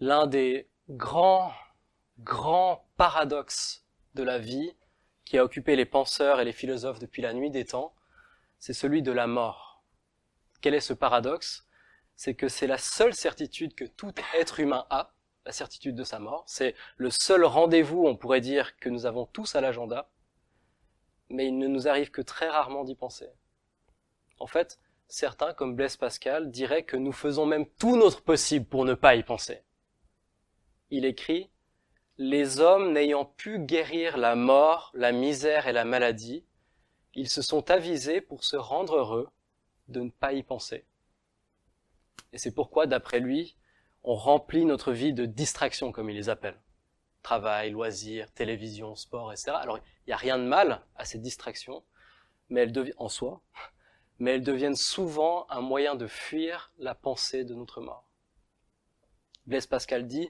l'un des grands, grands paradoxes de la vie qui a occupé les penseurs et les philosophes depuis la nuit des temps, c'est celui de la mort. Quel est ce paradoxe C'est que c'est la seule certitude que tout être humain a, la certitude de sa mort. C'est le seul rendez-vous, on pourrait dire, que nous avons tous à l'agenda, mais il ne nous arrive que très rarement d'y penser. En fait, certains, comme Blaise Pascal, diraient que nous faisons même tout notre possible pour ne pas y penser il écrit Les hommes n'ayant pu guérir la mort, la misère et la maladie, ils se sont avisés pour se rendre heureux de ne pas y penser. Et c'est pourquoi, d'après lui, on remplit notre vie de distractions, comme il les appelle. Travail, loisirs, télévision, sport, etc. Alors, il n'y a rien de mal à ces distractions, mais elles deviennent, en soi, mais elles deviennent souvent un moyen de fuir la pensée de notre mort. Blaise Pascal dit,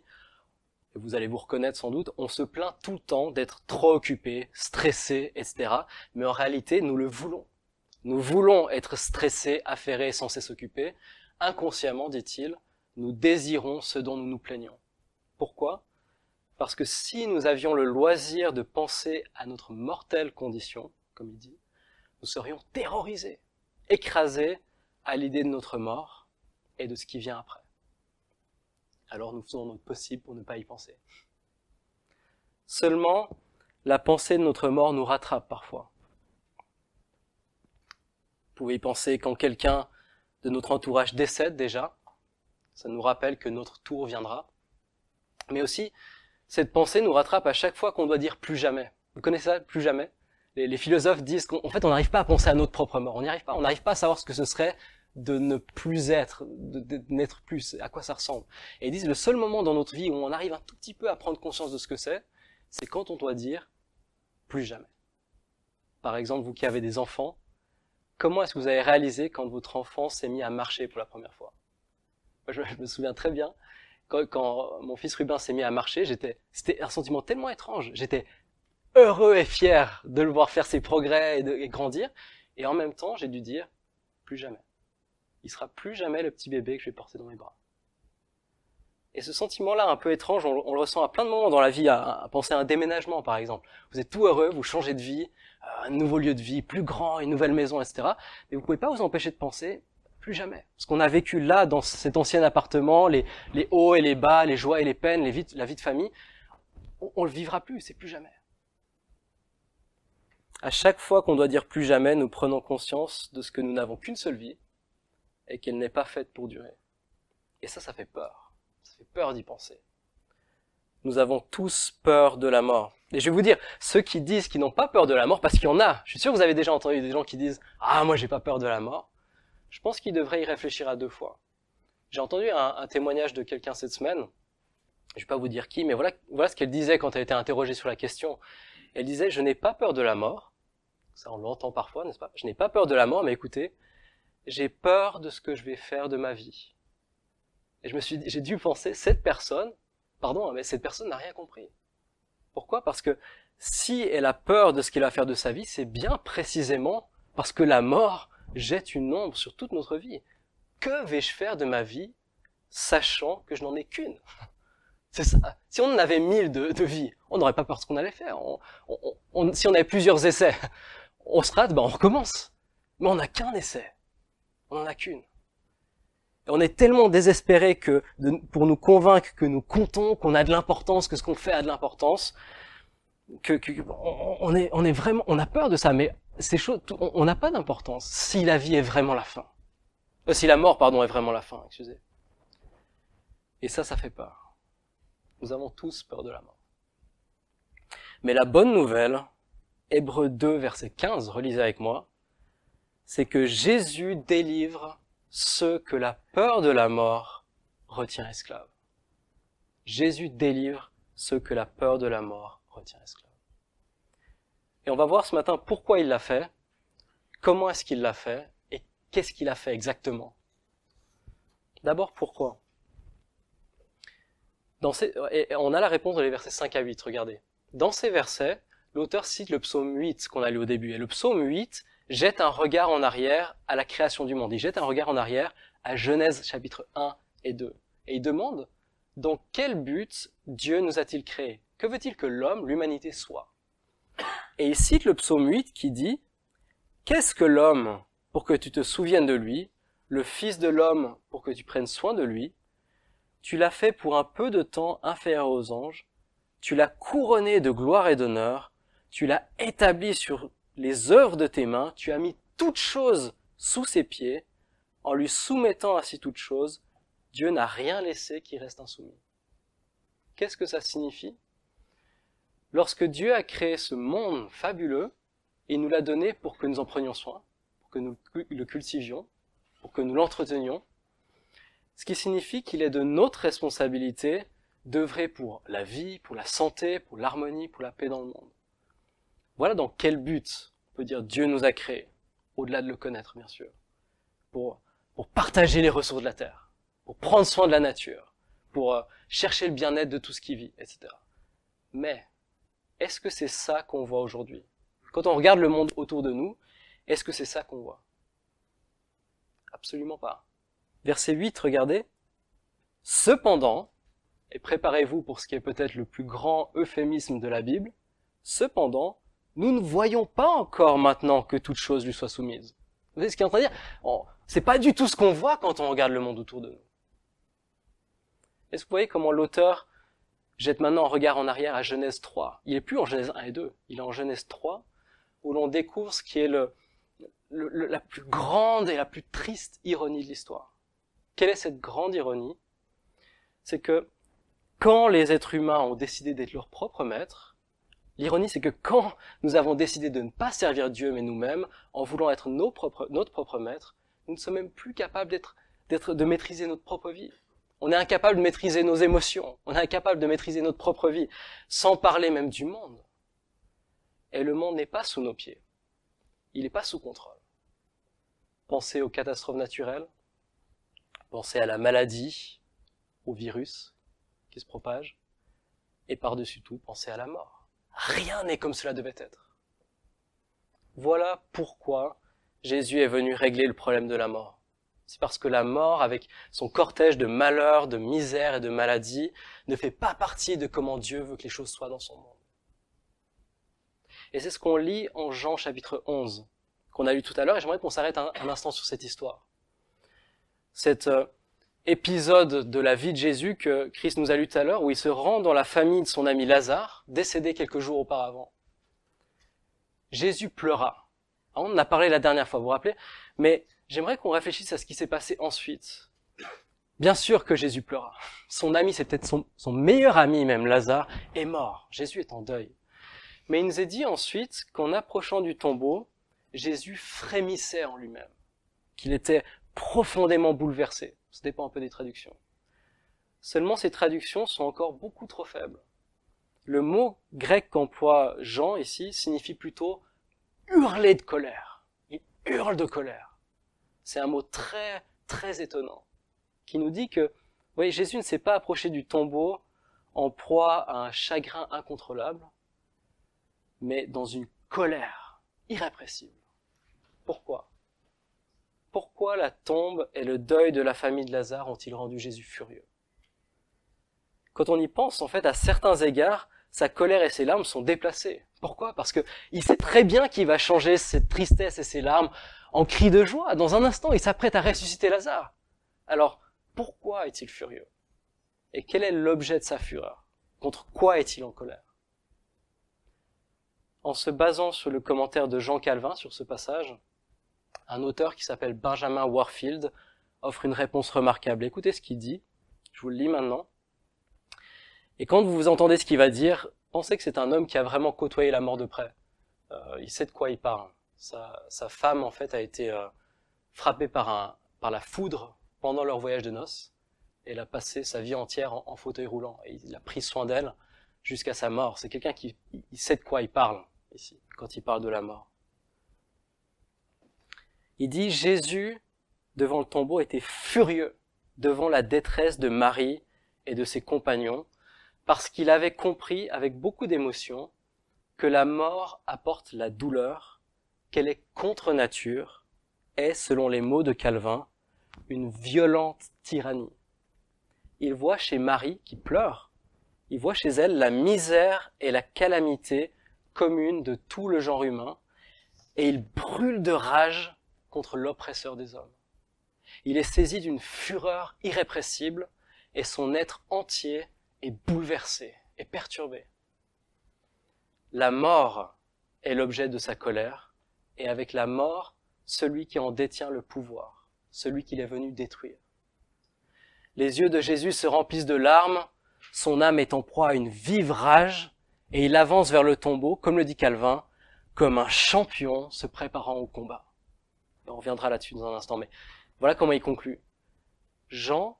vous allez vous reconnaître sans doute, on se plaint tout le temps d'être trop occupé, stressé, etc. Mais en réalité, nous le voulons. Nous voulons être stressés, affairés, sans cesse Inconsciemment, dit-il, nous désirons ce dont nous nous plaignons. Pourquoi Parce que si nous avions le loisir de penser à notre mortelle condition, comme il dit, nous serions terrorisés, écrasés à l'idée de notre mort et de ce qui vient après alors nous faisons notre possible pour ne pas y penser. Seulement, la pensée de notre mort nous rattrape parfois. Vous pouvez y penser quand quelqu'un de notre entourage décède déjà, ça nous rappelle que notre tour viendra. Mais aussi, cette pensée nous rattrape à chaque fois qu'on doit dire plus jamais. Vous connaissez ça, plus jamais les, les, philosophes disent qu'en fait, on n'arrive pas à penser à notre propre mort. On n'y arrive pas. On n'arrive pas à savoir ce que ce serait de ne plus être, de, n'être plus, à quoi ça ressemble. Et ils disent, le seul moment dans notre vie où on arrive un tout petit peu à prendre conscience de ce que c'est, c'est quand on doit dire plus jamais. Par exemple, vous qui avez des enfants, comment est-ce que vous avez réalisé quand votre enfant s'est mis à marcher pour la première fois Moi, je, me souviens très bien, quand, mon fils Rubin s'est mis à marcher, j'étais, c'était un sentiment tellement étrange. J'étais heureux et fier de le voir faire ses progrès et, de, et grandir. Et en même temps, j'ai dû dire plus jamais il sera plus jamais le petit bébé que je vais porter dans mes bras. Et ce sentiment-là, un peu étrange, on, le ressent à plein de moments dans la vie, à, penser à un déménagement par exemple. Vous êtes tout heureux, vous changez de vie, euh, un nouveau lieu de vie, plus grand, une nouvelle maison, etc. Mais vous pouvez pas vous empêcher de penser, plus jamais. Ce qu'on a vécu là, dans cet ancien appartement, les, hauts et les bas, les joies et les peines, les la vie de famille, on, on le vivra plus, c'est plus jamais. À chaque fois qu'on doit dire plus jamais, nous prenons conscience de ce que nous n'avons qu'une seule vie, et qu'elle n'est pas faite pour durer. Et ça, ça fait peur. Ça fait peur d'y penser. Nous avons tous peur de la mort. Et je vais vous dire, ceux qui disent qu'ils n'ont pas peur de la mort, parce qu'il y en a, je suis sûr que vous avez déjà entendu des gens qui disent « Ah, moi j'ai pas peur de la mort », je pense qu'ils devraient y réfléchir à deux fois. J'ai entendu un, témoignage de quelqu'un cette semaine, je ne vais pas vous dire qui, mais voilà, voilà ce qu'elle disait quand elle était interrogée sur la question. Elle disait « Je n'ai pas peur de la mort », ça on l'entend parfois, n'est-ce pas ?« Je n'ai pas peur de la mort, mais écoutez, j'ai peur de ce que je vais faire de ma vie. Et je me suis, j'ai dû penser, cette personne, pardon, hein, mais cette personne n'a rien compris. Pourquoi Parce que si elle a peur de ce qu'elle va faire de sa vie, c'est bien précisément parce que la mort jette une ombre sur toute notre vie. Que vais-je faire de ma vie, sachant que je n'en ai qu'une C'est ça. Si on en avait mille de, de vie, on n'aurait pas peur de ce qu'on allait faire. On, si on avait plusieurs essais, on se rate, ben on recommence. Mais on n'a qu'un essai. On n'en a qu'une. on est tellement désespéré que pour nous convaincre que nous comptons, qu'on a de l'importance, que ce qu'on fait a de l'importance, que, on, est, on est vraiment, on a peur de ça. Mais ces choses, on n'a pas d'importance si la vie est vraiment la fin. Euh, si la mort, pardon, est vraiment la fin, excusez. Et ça, ça fait peur. Nous avons tous peur de la mort. Mais la bonne nouvelle, Hébreu 2, verset 15, relisez avec moi, c'est que Jésus délivre ceux que la peur de la mort retient esclaves. Jésus délivre ceux que la peur de la mort retient esclaves. Et on va voir ce matin pourquoi il l'a fait, comment est-ce qu'il l'a fait et qu'est-ce qu'il a fait exactement. D'abord, pourquoi Dans ces, On a la réponse dans les versets 5 à 8, regardez. Dans ces versets, l'auteur cite le psaume 8 qu'on a lu au début. Et le psaume 8 jette un regard en arrière à la création du monde. Il jette un regard en arrière à Genèse chapitre 1 et 2. Et il demande, dans quel but Dieu nous a-t-il créés Que veut-il que l'homme, l'humanité soit Et il cite le psaume 8 qui dit, Qu'est-ce que l'homme pour que tu te souviennes de lui, le Fils de l'homme pour que tu prennes soin de lui Tu l'as fait pour un peu de temps inférieur aux anges, tu l'as couronné de gloire et d'honneur, tu l'as établi sur les œuvres de tes mains, tu as mis toute chose sous ses pieds, en lui soumettant ainsi toute chose, Dieu n'a rien laissé qui reste insoumis. Qu'est-ce que ça signifie Lorsque Dieu a créé ce monde fabuleux, il nous l'a donné pour que nous en prenions soin, pour que nous le cultivions, pour que nous l'entretenions, ce qui signifie qu'il est de notre responsabilité d'œuvrer pour la vie, pour la santé, pour l'harmonie, pour la paix dans le monde. Voilà dans quel but on peut dire Dieu nous a créés, au-delà de le connaître bien sûr, pour, pour partager les ressources de la terre, pour prendre soin de la nature, pour euh, chercher le bien-être de tout ce qui vit, etc. Mais est-ce que c'est ça qu'on voit aujourd'hui Quand on regarde le monde autour de nous, est-ce que c'est ça qu'on voit Absolument pas. Verset 8, regardez. Cependant, et préparez-vous pour ce qui est peut-être le plus grand euphémisme de la Bible, cependant, nous ne voyons pas encore maintenant que toute chose lui soit soumise. Vous voyez ce qu'il est en train de dire oh, C'est pas du tout ce qu'on voit quand on regarde le monde autour de nous. Est-ce que vous voyez comment l'auteur jette maintenant un regard en arrière à Genèse 3 Il est plus en Genèse 1 et 2, il est en Genèse 3, où l'on découvre ce qui est la plus grande et la plus triste ironie de l'histoire. Quelle est cette grande ironie C'est que quand les êtres humains ont décidé d'être leur propre maître, L'ironie, c'est que quand nous avons décidé de ne pas servir Dieu mais nous-mêmes, en voulant être nos propres, notre propre maître, nous ne sommes même plus capables d'être, de maîtriser notre propre vie. On est incapable de maîtriser nos émotions, on est incapable de maîtriser notre propre vie, sans parler même du monde. Et le monde n'est pas sous nos pieds, il n'est pas sous contrôle. Pensez aux catastrophes naturelles, pensez à la maladie, au virus qui se propage, et par-dessus tout, pensez à la mort. Rien n'est comme cela devait être. Voilà pourquoi Jésus est venu régler le problème de la mort. C'est parce que la mort, avec son cortège de malheurs, de misères et de maladies, ne fait pas partie de comment Dieu veut que les choses soient dans son monde. Et c'est ce qu'on lit en Jean chapitre 11, qu'on a lu tout à l'heure, et j'aimerais qu'on s'arrête un, instant sur cette histoire. Cette euh, épisode de la vie de Jésus que Christ nous a lu tout à l'heure, où il se rend dans la famille de son ami Lazare, décédé quelques jours auparavant. Jésus pleura. Hein, on en a parlé la dernière fois, vous vous rappelez Mais j'aimerais qu'on réfléchisse à ce qui s'est passé ensuite. Bien sûr que Jésus pleura. Son ami, c'est peut-être son, meilleur ami même, Lazare, est mort. Jésus est en deuil. Mais il nous est dit ensuite qu'en approchant du tombeau, Jésus frémissait en lui-même, qu'il était profondément bouleversé. Ça dépend un peu des traductions. Seulement, ces traductions sont encore beaucoup trop faibles. Le mot grec qu'emploie Jean ici signifie plutôt hurler de colère. Il hurle de colère. C'est un mot très, très étonnant, qui nous dit que oui, Jésus ne s'est pas approché du tombeau en proie à un chagrin incontrôlable, mais dans une colère irrépressible. Pourquoi pourquoi la tombe et le deuil de la famille de Lazare ont-ils rendu Jésus furieux Quand on y pense, en fait, à certains égards, sa colère et ses larmes sont déplacées. Pourquoi Parce qu'il il sait très bien qu'il va changer cette tristesse et ses larmes en cris de joie. Dans un instant, il s'apprête à ressusciter Lazare. Alors, pourquoi est-il furieux Et quel est l'objet de sa fureur Contre quoi est-il en colère En se basant sur le commentaire de Jean Calvin sur ce passage, un auteur qui s'appelle Benjamin Warfield offre une réponse remarquable. Écoutez ce qu'il dit, je vous le lis maintenant. Et quand vous entendez ce qu'il va dire, pensez que c'est un homme qui a vraiment côtoyé la mort de près. Euh, il sait de quoi il parle. Sa, femme, en fait, a été euh, frappée par, un, par la foudre pendant leur voyage de noces. Elle a passé sa vie entière en, fauteuil roulant. Et il a pris soin d'elle jusqu'à sa mort. C'est quelqu'un qui sait de quoi il parle, ici, quand il parle de la mort. Il dit Jésus, devant le tombeau, était furieux devant la détresse de Marie et de ses compagnons, parce qu'il avait compris avec beaucoup d'émotion que la mort apporte la douleur, qu'elle est contre nature, est, selon les mots de Calvin, une violente tyrannie. Il voit chez Marie qui pleure, il voit chez elle la misère et la calamité commune de tout le genre humain, et il brûle de rage contre l'oppresseur des hommes. Il est saisi d'une fureur irrépressible et son être entier est bouleversé et perturbé. La mort est l'objet de sa colère et avec la mort, celui qui en détient le pouvoir, celui qu'il est venu détruire. Les yeux de Jésus se remplissent de larmes, son âme est en proie à une vive rage et il avance vers le tombeau, comme le dit Calvin, comme un champion se préparant au combat on reviendra là-dessus dans un instant, mais voilà comment il conclut. Jean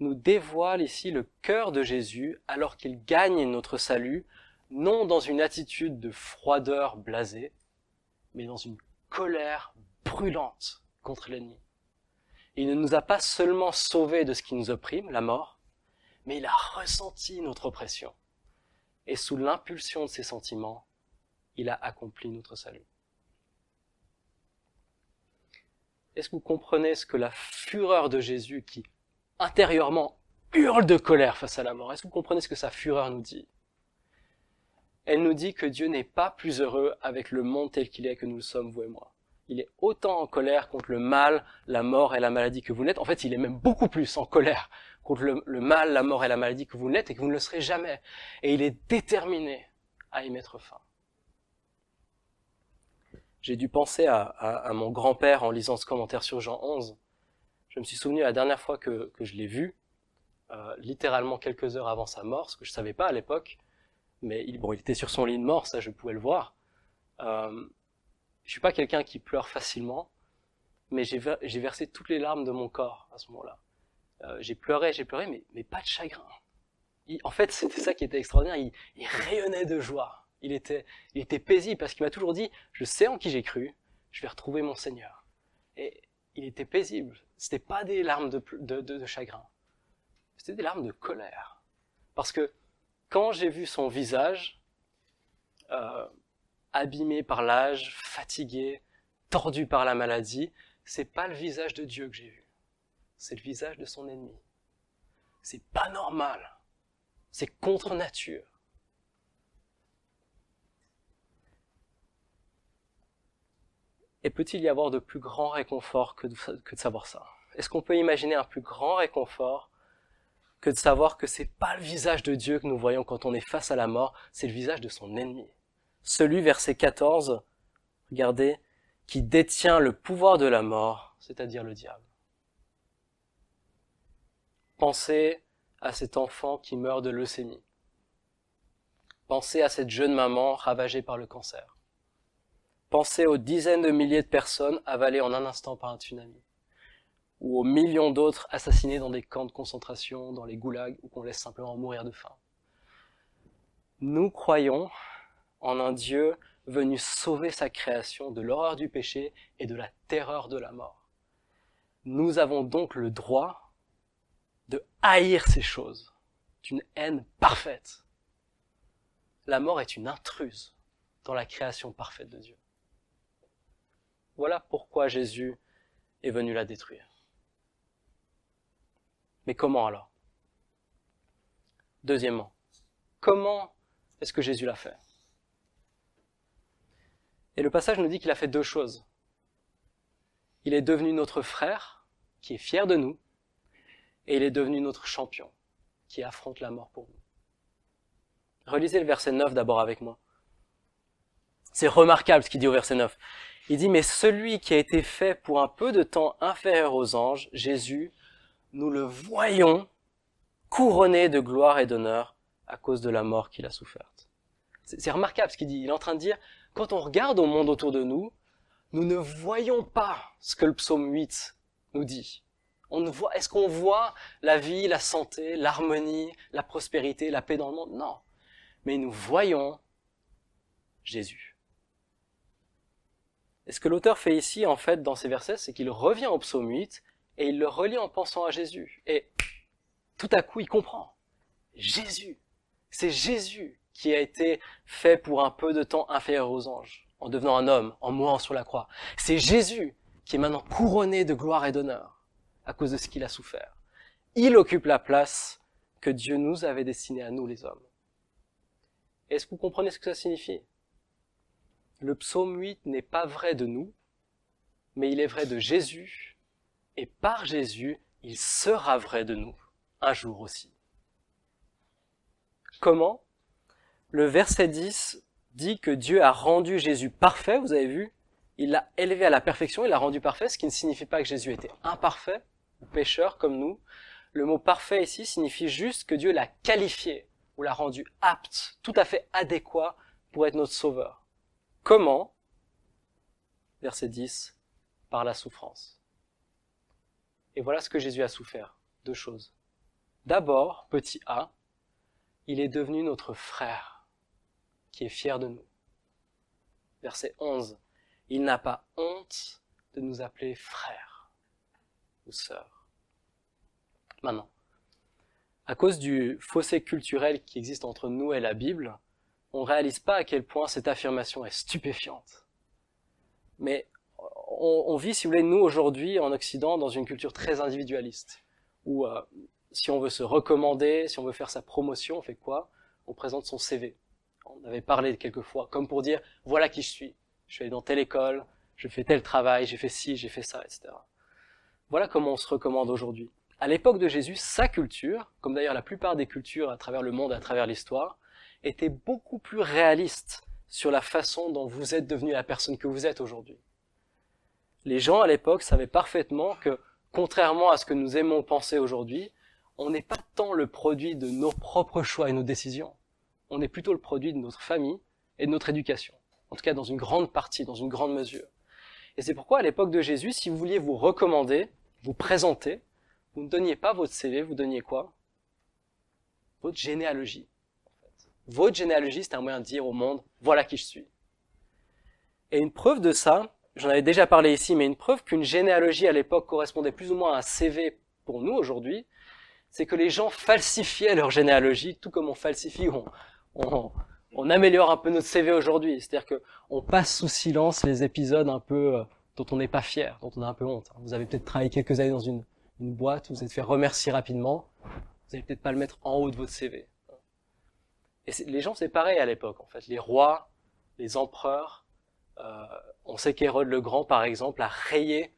nous dévoile ici le cœur de Jésus alors qu'il gagne notre salut, non dans une attitude de froideur blasée, mais dans une colère brûlante contre l'ennemi. Il ne nous a pas seulement sauvés de ce qui nous opprime, la mort, mais il a ressenti notre oppression. Et sous l'impulsion de ses sentiments, il a accompli notre salut. Est-ce que vous comprenez ce que la fureur de Jésus qui intérieurement hurle de colère face à la mort, est-ce que vous comprenez ce que sa fureur nous dit Elle nous dit que Dieu n'est pas plus heureux avec le monde tel qu'il est que nous le sommes, vous et moi. Il est autant en colère contre le mal, la mort et la maladie que vous n'êtes. En fait, il est même beaucoup plus en colère contre le, mal, la mort et la maladie que vous n'êtes et que vous ne le serez jamais. Et il est déterminé à y mettre fin j'ai dû penser à, mon grand-père en lisant ce commentaire sur Jean 11. Je me suis souvenu la dernière fois que, je l'ai vu, euh, littéralement quelques heures avant sa mort, ce que je ne savais pas à l'époque, mais il, bon, il était sur son lit de mort, ça je pouvais le voir. Euh, je suis pas quelqu'un qui pleure facilement, mais j'ai versé toutes les larmes de mon corps à ce moment-là. Euh, j'ai pleuré, j'ai pleuré, mais, pas de chagrin. en fait, c'était ça qui était extraordinaire, il rayonnait de joie il était, paisible parce qu'il m'a toujours dit, je sais en qui j'ai cru, je vais retrouver mon Seigneur. Et il était paisible. C'était pas des larmes de, chagrin. C'était des larmes de colère. Parce que quand j'ai vu son visage, euh, abîmé par l'âge, fatigué, tordu par la maladie, c'est pas le visage de Dieu que j'ai vu. C'est le visage de son ennemi. C'est pas normal. C'est contre nature. Et peut-il y avoir de plus grand réconfort que de, savoir ça Est-ce qu'on peut imaginer un plus grand réconfort que de savoir que n'est pas le visage de Dieu que nous voyons quand on est face à la mort, c'est le visage de son ennemi. Celui, verset 14, regardez, qui détient le pouvoir de la mort, c'est-à-dire le diable. Pensez à cet enfant qui meurt de leucémie. Pensez à cette jeune maman ravagée par le cancer. Pensez aux dizaines de milliers de personnes avalées en un instant par un tsunami, ou aux millions d'autres assassinés dans des camps de concentration, dans les goulags, ou qu'on laisse simplement mourir de faim. Nous croyons en un Dieu venu sauver sa création de l'horreur du péché et de la terreur de la mort. Nous avons donc le droit de haïr ces choses, d'une haine parfaite. La mort est une intruse dans la création parfaite de Dieu. Voilà pourquoi Jésus est venu la détruire. Mais comment alors Deuxièmement, comment est-ce que Jésus l'a fait Et le passage nous dit qu'il a fait deux choses. Il est devenu notre frère, qui est fier de nous, et il est devenu notre champion, qui affronte la mort pour nous. Relisez le verset 9 d'abord avec moi. C'est remarquable ce qu'il dit au verset 9. Il dit, mais celui qui a été fait pour un peu de temps inférieur aux anges, Jésus, nous le voyons couronné de gloire et d'honneur à cause de la mort qu'il a soufferte. C'est remarquable ce qu'il dit. Il est en train de dire, quand on regarde au monde autour de nous, nous ne voyons pas ce que le psaume 8 nous dit. On voit, est-ce qu'on voit la vie, la santé, l'harmonie, la prospérité, la paix dans le monde? Non. Mais nous voyons Jésus. Et ce que l'auteur fait ici, en fait, dans ces versets, c'est qu'il revient au psaume 8 et il le relie en pensant à Jésus. Et tout à coup, il comprend. Jésus. C'est Jésus qui a été fait pour un peu de temps inférieur aux anges, en devenant un homme, en mourant sur la croix. C'est Jésus qui est maintenant couronné de gloire et d'honneur à cause de ce qu'il a souffert. Il occupe la place que Dieu nous avait destinée à nous les hommes. Est-ce que vous comprenez ce que ça signifie le psaume 8 n'est pas vrai de nous, mais il est vrai de Jésus, et par Jésus, il sera vrai de nous, un jour aussi. Comment Le verset 10 dit que Dieu a rendu Jésus parfait, vous avez vu, il l'a élevé à la perfection, il l'a rendu parfait, ce qui ne signifie pas que Jésus était imparfait ou pécheur comme nous. Le mot parfait ici signifie juste que Dieu l'a qualifié ou l'a rendu apte, tout à fait adéquat pour être notre sauveur. Comment Verset 10, par la souffrance. Et voilà ce que Jésus a souffert. Deux choses. D'abord, petit a, il est devenu notre frère, qui est fier de nous. Verset 11, il n'a pas honte de nous appeler frères ou sœurs. Maintenant, à cause du fossé culturel qui existe entre nous et la Bible, on ne réalise pas à quel point cette affirmation est stupéfiante. Mais on, vit, si vous voulez, nous aujourd'hui en Occident, dans une culture très individualiste, où euh, si on veut se recommander, si on veut faire sa promotion, on fait quoi On présente son CV. On avait parlé quelquefois, comme pour dire voilà qui je suis. Je suis allé dans telle école, je fais tel travail, j'ai fait ci, j'ai fait ça, etc. Voilà comment on se recommande aujourd'hui. À l'époque de Jésus, sa culture, comme d'ailleurs la plupart des cultures à travers le monde à travers l'histoire, était beaucoup plus réaliste sur la façon dont vous êtes devenu la personne que vous êtes aujourd'hui. Les gens à l'époque savaient parfaitement que, contrairement à ce que nous aimons penser aujourd'hui, on n'est pas tant le produit de nos propres choix et nos décisions, on est plutôt le produit de notre famille et de notre éducation, en tout cas dans une grande partie, dans une grande mesure. Et c'est pourquoi à l'époque de Jésus, si vous vouliez vous recommander, vous présenter, vous ne donniez pas votre CV, vous donniez quoi Votre généalogie. Votre généalogie, c'est un moyen de dire au monde, voilà qui je suis. Et une preuve de ça, j'en avais déjà parlé ici, mais une preuve qu'une généalogie à l'époque correspondait plus ou moins à un CV pour nous aujourd'hui, c'est que les gens falsifiaient leur généalogie, tout comme on falsifie, on, on, améliore un peu notre CV aujourd'hui. C'est-à-dire que on passe sous silence les épisodes un peu euh, dont on n'est pas fier, dont on a un peu honte. Vous avez peut-être travaillé quelques années dans une, une boîte, vous, êtes fait remercier rapidement, vous n'allez peut-être pas le mettre en haut de votre CV. Et les gens, c'est pareil à l'époque, en fait. Les rois, les empereurs, euh, on sait qu'Hérode le Grand, par exemple, a rayé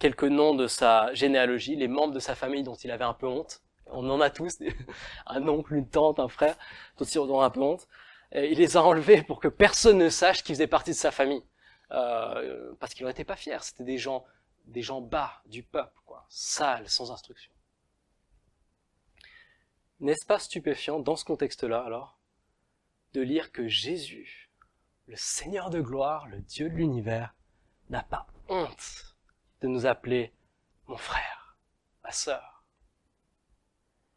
quelques noms de sa généalogie, les membres de sa famille dont il avait un peu honte. On en a tous, un oncle, une tante, un frère, dont ils ont un peu honte. il les a enlevés pour que personne ne sache qu'ils faisaient partie de sa famille. Euh, parce qu'ils n'en étaient pas fiers. C'était des gens, des gens bas du peuple, quoi, sales, sans instruction. N'est-ce pas stupéfiant dans ce contexte-là, alors, de lire que Jésus, le Seigneur de gloire, le Dieu de l'univers, n'a pas honte de nous appeler mon frère, ma sœur.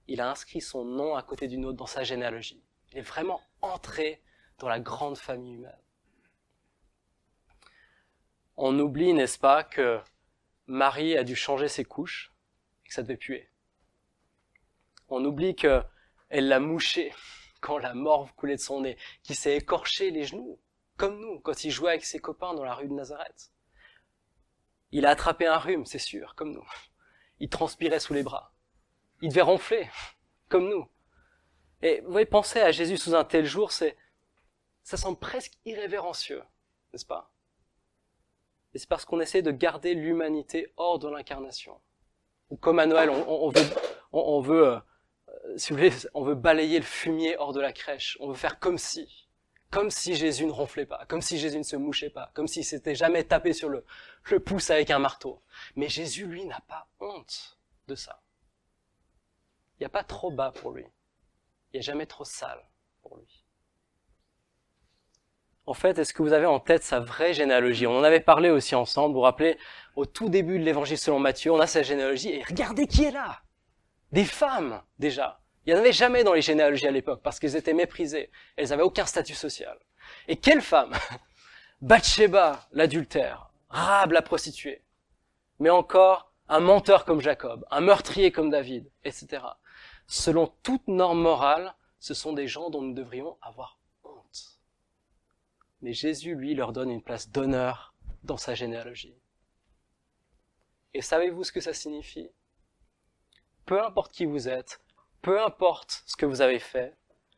Il a inscrit son nom à côté du nôtre dans sa généalogie. Il est vraiment entré dans la grande famille humaine. On oublie, n'est-ce pas, que Marie a dû changer ses couches et que ça devait puer. On oublie qu'elle l'a mouché quand la morve coulait de son nez, qui s'est écorché les genoux, comme nous, quand il jouait avec ses copains dans la rue de Nazareth. Il a attrapé un rhume, c'est sûr, comme nous. Il transpirait sous les bras. Il devait ronfler, comme nous. Et vous voyez, penser à Jésus sous un tel jour, c'est, ça semble presque irrévérencieux, n'est-ce pas? Et c'est parce qu'on essaie de garder l'humanité hors de l'incarnation. Ou comme à Noël, on, veut, on veut euh, si vous voulez, on veut balayer le fumier hors de la crèche. On veut faire comme si, comme si Jésus ne ronflait pas, comme si Jésus ne se mouchait pas, comme s'il s'était jamais tapé sur le, le pouce avec un marteau. Mais Jésus, lui, n'a pas honte de ça. Il n'y a pas trop bas pour lui. Il n'y a jamais trop sale pour lui. En fait, est-ce que vous avez en tête sa vraie généalogie On en avait parlé aussi ensemble, vous vous rappelez, au tout début de l'évangile selon Matthieu, on a sa généalogie, et regardez qui est là des femmes déjà. Il n'y en avait jamais dans les généalogies à l'époque parce qu'elles étaient méprisées. Elles n'avaient aucun statut social. Et quelle femme Bathsheba, l'adultère, Rahab, la prostituée, mais encore un menteur comme Jacob, un meurtrier comme David, etc. Selon toute norme morale, ce sont des gens dont nous devrions avoir honte. Mais Jésus, lui, leur donne une place d'honneur dans sa généalogie. Et savez-vous ce que ça signifie peu importe qui vous êtes, peu importe ce que vous avez fait,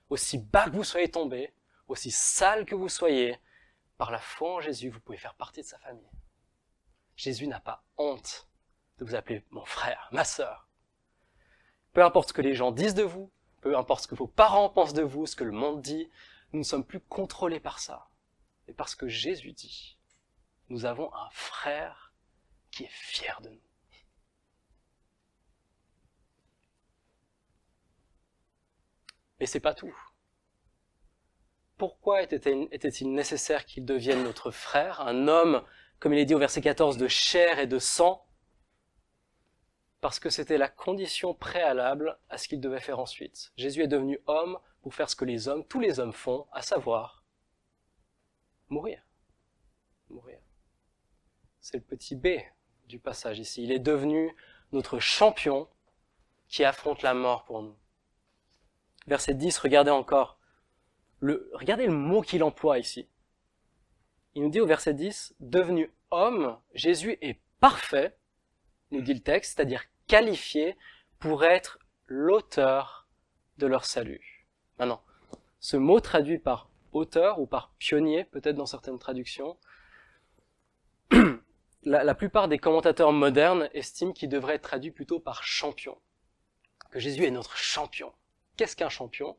aussi bas que vous soyez tombé, aussi sale que vous soyez, par la foi en Jésus, vous pouvez faire partie de sa famille. Jésus n'a pas honte de vous appeler mon frère, ma sœur. Peu importe ce que les gens disent de vous, peu importe ce que vos parents pensent de vous, ce que le monde dit, nous ne sommes plus contrôlés par ça, mais parce que Jésus dit, nous avons un frère qui est fier de nous. Mais c'est pas tout. Pourquoi était-il nécessaire qu'il devienne notre frère, un homme, comme il est dit au verset 14, de chair et de sang Parce que c'était la condition préalable à ce qu'il devait faire ensuite. Jésus est devenu homme pour faire ce que les hommes, tous les hommes font, à savoir mourir. Mourir. C'est le petit B du passage ici. Il est devenu notre champion qui affronte la mort pour nous verset 10, regardez encore. Le, regardez le mot qu'il emploie ici. Il nous dit au verset 10, devenu homme, Jésus est parfait, nous dit le texte, c'est-à-dire qualifié pour être l'auteur de leur salut. Maintenant, ce mot traduit par auteur ou par pionnier, peut-être dans certaines traductions, la, la, plupart des commentateurs modernes estiment qu'il devrait être traduit plutôt par champion, que Jésus est notre champion. Qu'est-ce qu'un champion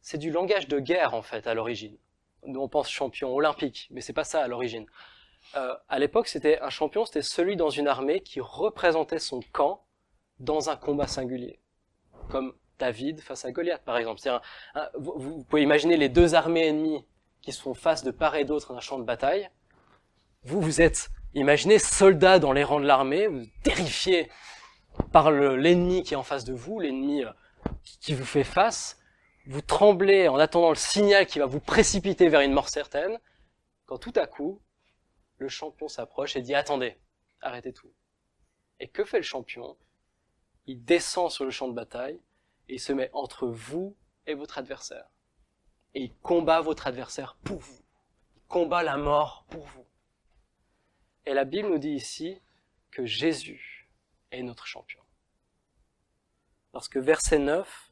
C'est du langage de guerre en fait à l'origine. on pense champion olympique, mais c'est pas ça à l'origine. Euh, à l'époque, c'était un champion, c'était celui dans une armée qui représentait son camp dans un combat singulier, comme David face à Goliath par exemple. cest vous, pouvez imaginer les deux armées ennemies qui sont face de part et d'autre un champ de bataille. Vous, vous êtes, imaginez, soldat dans les rangs de l'armée, terrifié par l'ennemi qui est en face de vous, l'ennemi euh, qui vous fait face, vous tremblez en attendant le signal qui va vous précipiter vers une mort certaine, quand tout à coup, le champion s'approche et dit attendez, arrêtez tout. Et que fait le champion Il descend sur le champ de bataille et il se met entre vous et votre adversaire. Et il combat votre adversaire pour vous. Il combat la mort pour vous. Et la Bible nous dit ici que Jésus est notre champion. Parce que verset 9,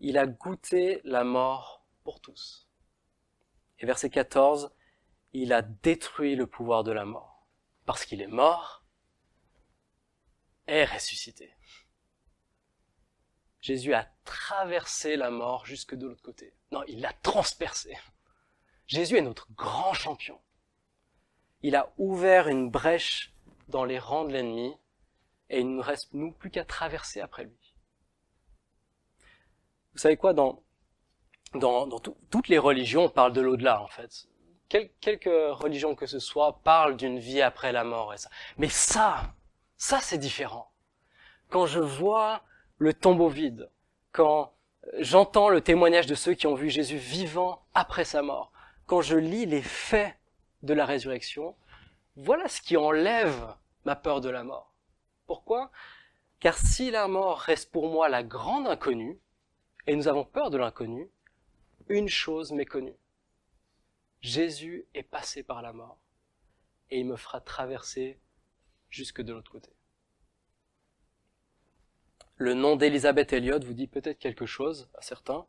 il a goûté la mort pour tous. Et verset 14, il a détruit le pouvoir de la mort. Parce qu'il est mort et ressuscité. Jésus a traversé la mort jusque de l'autre côté. Non, il l'a transpercé. Jésus est notre grand champion. Il a ouvert une brèche dans les rangs de l'ennemi et il ne reste nous plus qu'à traverser après lui. Vous savez quoi, dans, dans, toutes les religions, on parle de l'au-delà, en fait. Quelques religions que ce soit parlent d'une vie après la mort et ça. Mais ça, ça c'est différent. Quand je vois le tombeau vide, quand j'entends le témoignage de ceux qui ont vu Jésus vivant après sa mort, quand je lis les faits de la résurrection, voilà ce qui enlève ma peur de la mort. Pourquoi Car si la mort reste pour moi la grande inconnue, et nous avons peur de l'inconnu, une chose méconnue. Jésus est passé par la mort et il me fera traverser jusque de l'autre côté. Le nom d'Elisabeth Elliot vous dit peut-être quelque chose à certains.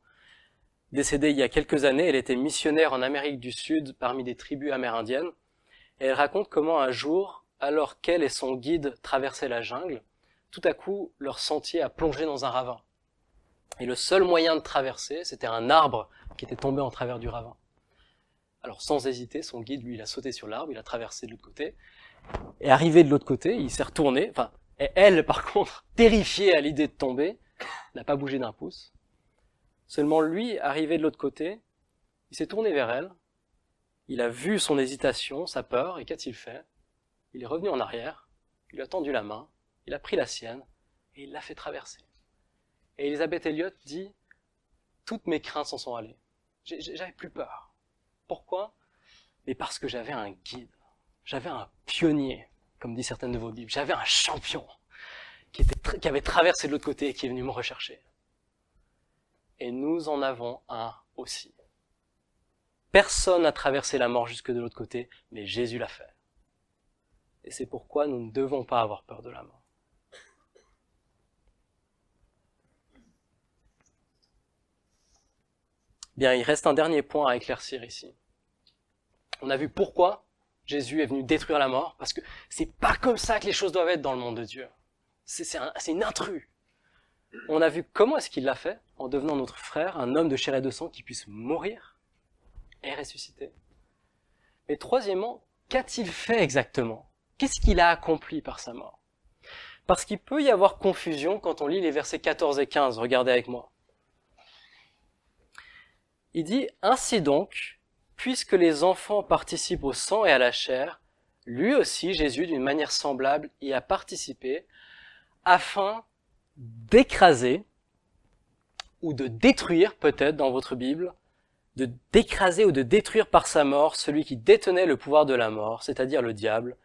Décédée il y a quelques années, elle était missionnaire en Amérique du Sud parmi des tribus amérindiennes elle raconte comment un jour, alors qu'elle et son guide traversaient la jungle, tout à coup leur sentier a plongé dans un ravin et le seul moyen de traverser, c'était un arbre qui était tombé en travers du ravin. Alors sans hésiter, son guide, lui, il a sauté sur l'arbre, il a traversé de l'autre côté. Et arrivé de l'autre côté, il s'est retourné. Enfin, et elle, par contre, terrifiée à l'idée de tomber, n'a pas bougé d'un pouce. Seulement lui, arrivé de l'autre côté, il s'est tourné vers elle. Il a vu son hésitation, sa peur, et qu'a-t-il fait Il est revenu en arrière, il a tendu la main, il a pris la sienne, et il l'a fait traverser. Et Elisabeth Elliot dit Toutes mes craintes s'en sont allées. J'avais plus peur. Pourquoi Mais parce que j'avais un guide. J'avais un pionnier, comme dit certaines de vos Bibles. J'avais un champion qui, qui avait traversé de l'autre côté et qui est venu me rechercher. Et nous en avons un aussi. Personne n'a traversé la mort jusque de l'autre côté, mais Jésus l'a fait. Et c'est pourquoi nous ne devons pas avoir peur de la mort. bien, il reste un dernier point à éclaircir ici. On a vu pourquoi Jésus est venu détruire la mort, parce que c'est pas comme ça que les choses doivent être dans le monde de Dieu. C'est un, une intrus. On a vu comment est-ce qu'il l'a fait, en devenant notre frère, un homme de chair et de sang qui puisse mourir et ressusciter. Mais troisièmement, qu'a-t-il fait exactement Qu'est-ce qu'il a accompli par sa mort Parce qu'il peut y avoir confusion quand on lit les versets 14 et 15, regardez avec moi. Il dit « Ainsi donc, puisque les enfants participent au sang et à la chair, lui aussi, Jésus, d'une manière semblable, y a participé, afin d'écraser, ou de détruire peut-être dans votre Bible, de d'écraser ou de détruire par sa mort celui qui détenait le pouvoir de la mort, c'est-à-dire le diable,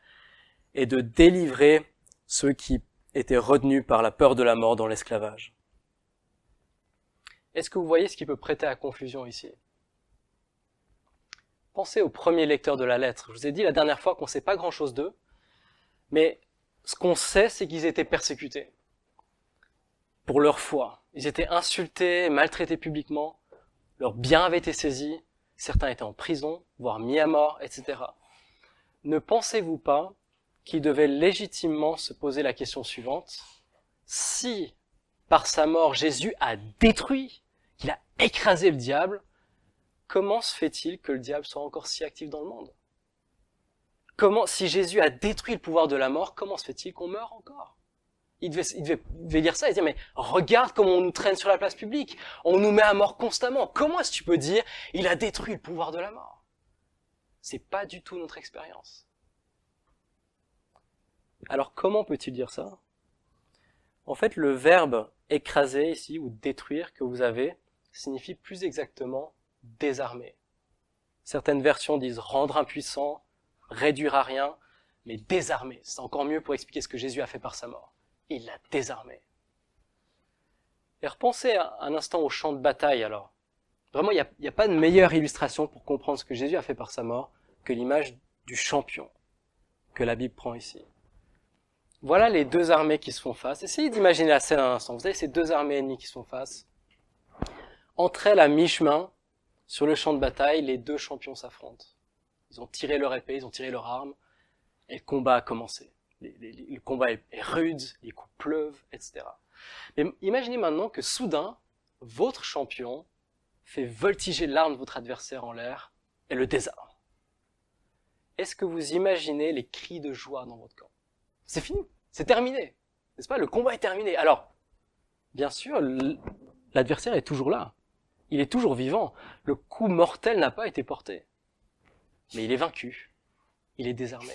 et de délivrer ceux qui étaient retenus par la peur de la mort dans l'esclavage. Est-ce que vous voyez ce qui peut prêter à confusion ici Pensez au premier lecteur de la lettre. Je vous ai dit la dernière fois qu'on ne sait pas grand-chose d'eux, mais ce qu'on sait, c'est qu'ils étaient persécutés pour leur foi. Ils étaient insultés, maltraités publiquement, leurs biens avaient été saisis, certains étaient en prison, voire mis à mort, etc. Ne pensez-vous pas qu'ils devaient légitimement se poser la question suivante Si, par sa mort, Jésus a détruit qu'il a écrasé le diable, comment se fait-il que le diable soit encore si actif dans le monde Comment, si Jésus a détruit le pouvoir de la mort, comment se fait-il qu'on meure encore il devait, dire devait, il devait, ça et dire, mais regarde comment on nous traîne sur la place publique, on nous met à mort constamment. Comment est-ce que tu peux dire, il a détruit le pouvoir de la mort C'est pas du tout notre expérience. Alors comment peut-il dire ça En fait, le verbe écraser ici, ou détruire, que vous avez, signifie plus exactement désarmer. Certaines versions disent rendre impuissant, réduire à rien, mais désarmer, c'est encore mieux pour expliquer ce que Jésus a fait par sa mort. Il l'a désarmé. Et repensez un instant au champ de bataille alors. Vraiment, il n'y a, a, pas de meilleure illustration pour comprendre ce que Jésus a fait par sa mort que l'image du champion que la Bible prend ici. Voilà les deux armées qui se font face. Essayez d'imaginer la scène un instant. Vous avez ces deux armées ennemies qui se font face. Entre elles, à mi-chemin, sur le champ de bataille, les deux champions s'affrontent. Ils ont tiré leur épée, ils ont tiré leur arme, et le combat a commencé. le combat est, est rude, les coups pleuvent, etc. Mais imaginez maintenant que soudain, votre champion fait voltiger l'arme de votre adversaire en l'air et le désarme. Est-ce que vous imaginez les cris de joie dans votre camp C'est fini, c'est terminé, n'est-ce pas Le combat est terminé. Alors, bien sûr, l'adversaire est toujours là. Il est toujours vivant. Le coup mortel n'a pas été porté. Mais il est vaincu. Il est désarmé.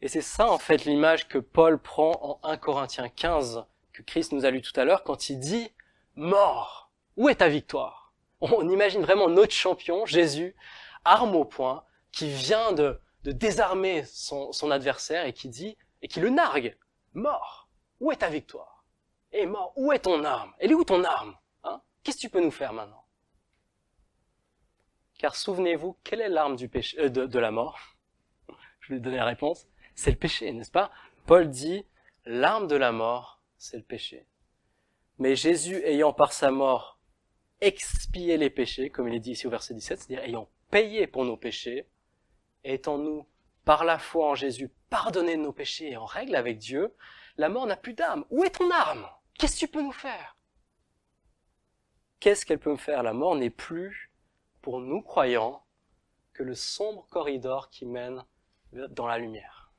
Et c'est ça, en fait, l'image que Paul prend en 1 Corinthiens 15, que Christ nous a lu tout à l'heure, quand il dit Mort, où est ta victoire On imagine vraiment notre champion, Jésus, arme au poing, qui vient de, désarmer son, son adversaire et qui dit, et qui le nargue Mort, où est ta victoire Et mort, où est ton arme Elle est où ton arme Qu'est-ce que tu peux nous faire maintenant Car souvenez-vous, quelle est l'arme du péché, euh, de, la mort Je vais donner la réponse. C'est le péché, n'est-ce pas Paul dit, l'arme de la mort, c'est le péché. Mais Jésus, ayant par sa mort expié les péchés, comme il est dit ici au verset 17, c'est-à-dire ayant payé pour nos péchés, étant-nous par la foi en Jésus pardonné de nos péchés et en règle avec Dieu, la mort n'a plus d'âme. Où est ton arme Qu'est-ce que tu peux nous faire qu'est-ce qu'elle peut me faire La mort n'est plus, pour nous croyants, que le sombre corridor qui mène dans la lumière.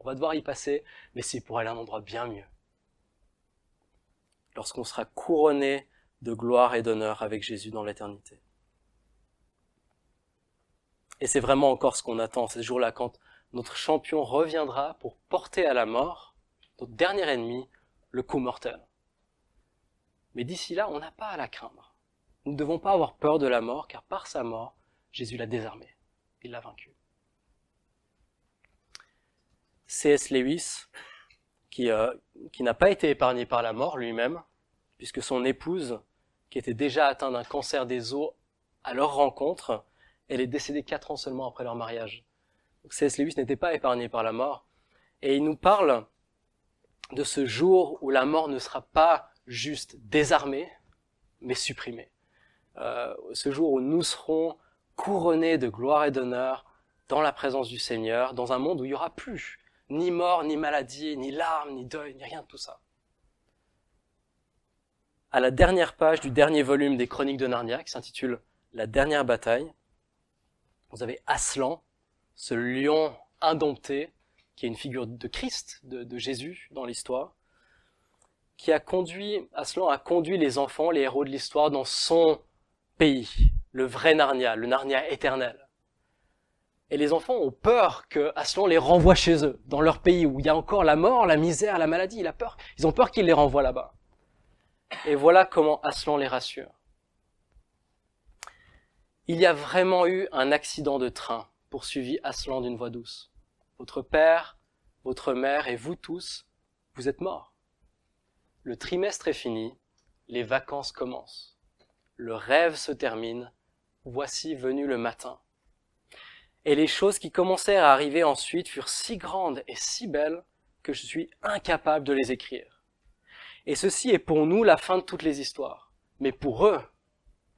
On va devoir y passer, mais c'est pour aller à un endroit bien mieux. Lorsqu'on sera couronné de gloire et d'honneur avec Jésus dans l'éternité. Et c'est vraiment encore ce qu'on attend ces jours-là, quand notre champion reviendra pour porter à la mort notre dernier ennemi, le coup mortel. Mais d'ici là, on n'a pas à la craindre. Nous ne devons pas avoir peur de la mort, car par sa mort, Jésus l'a désarmée. Il l'a vaincu. C.S. Lewis, qui, euh, qui n'a pas été épargné par la mort lui-même, puisque son épouse, qui était déjà atteinte d'un cancer des os à leur rencontre, elle est décédée quatre ans seulement après leur mariage. C.S. Lewis n'était pas épargné par la mort. Et il nous parle de ce jour où la mort ne sera pas juste désarmés, mais supprimé. Euh, ce jour où nous serons couronnés de gloire et d'honneur dans la présence du Seigneur, dans un monde où il n'y aura plus ni mort, ni maladie, ni larmes, ni deuil, ni rien de tout ça. À la dernière page du dernier volume des Chroniques de Narnia, qui s'intitule La dernière bataille, vous avez Aslan, ce lion indompté, qui est une figure de Christ, de Jésus dans l'histoire, qui a conduit, Aslan a conduit les enfants, les héros de l'histoire, dans son pays, le vrai Narnia, le Narnia éternel. Et les enfants ont peur que Aslan les renvoie chez eux, dans leur pays où il y a encore la mort, la misère, la maladie. la peur. Ils ont peur qu'il les renvoie là-bas. Et voilà comment Aslan les rassure. Il y a vraiment eu un accident de train, poursuivit Aslan d'une voix douce. Votre père, votre mère et vous tous, vous êtes morts. Le trimestre est fini, les vacances commencent. Le rêve se termine, voici venu le matin. Et les choses qui commencèrent à arriver ensuite furent si grandes et si belles que je suis incapable de les écrire. Et ceci est pour nous la fin de toutes les histoires. Mais pour eux,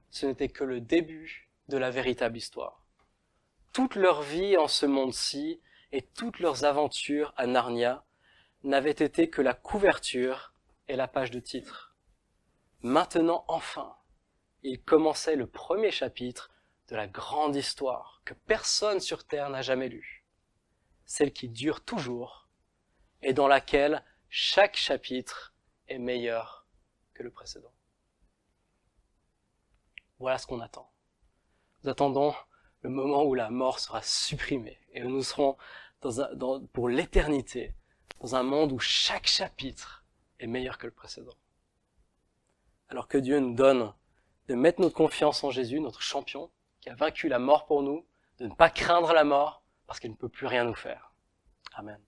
ce n'était que le début de la véritable histoire. Toute leur vie en ce monde-ci et toutes leurs aventures à Narnia n'avaient été que la couverture et la page de titre. Maintenant enfin, il commençait le premier chapitre de la grande histoire que personne sur Terre n'a jamais lue, celle qui dure toujours et dans laquelle chaque chapitre est meilleur que le précédent. Voilà ce qu'on attend. Nous attendons le moment où la mort sera supprimée et où nous serons dans, pour l'éternité, dans un monde où chaque chapitre est meilleur que le précédent. Alors que Dieu nous donne de mettre notre confiance en Jésus, notre champion, qui a vaincu la mort pour nous, de ne pas craindre la mort, parce qu'elle ne peut plus rien nous faire. Amen.